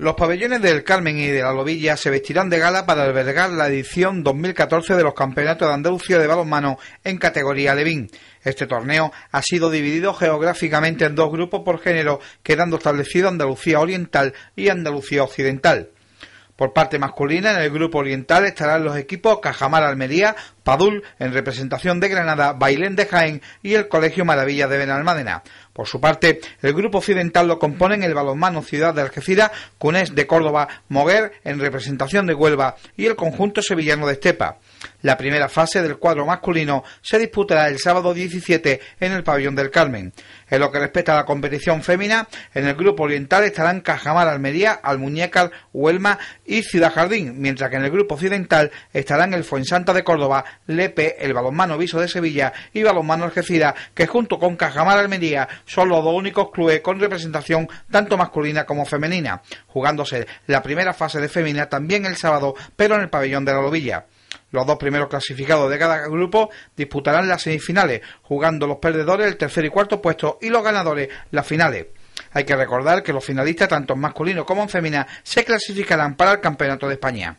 Los pabellones del Carmen y de la Lovilla se vestirán de gala para albergar la edición 2014 de los Campeonatos de Andalucía de balonmano en categoría Levín. Este torneo ha sido dividido geográficamente en dos grupos por género, quedando establecido Andalucía Oriental y Andalucía Occidental. Por parte masculina, en el grupo oriental estarán los equipos Cajamar Almería, Padul en representación de Granada, Bailén de Jaén y el Colegio Maravilla de Benalmádena. Por su parte, el grupo occidental lo componen el balonmano Ciudad de Algeciras, Cunés de Córdoba, Moguer en representación de Huelva y el conjunto sevillano de Estepa. La primera fase del cuadro masculino se disputará el sábado 17 en el pabellón del Carmen. En lo que respecta a la competición fémina, en el grupo oriental estarán Cajamar Almería, Almuñécar, Huelma y Ciudad Jardín, mientras que en el grupo occidental estarán el Fuensanta de Córdoba, Lepe, el balonmano Viso de Sevilla y balonmano Algeciras, que junto con Cajamar Almería son los dos únicos clubes con representación tanto masculina como femenina, jugándose la primera fase de femina también el sábado, pero en el pabellón de la Lobilla Los dos primeros clasificados de cada grupo disputarán las semifinales, jugando los perdedores el tercer y cuarto puesto y los ganadores las finales. Hay que recordar que los finalistas, tanto en masculino como en fémina, se clasificarán para el Campeonato de España.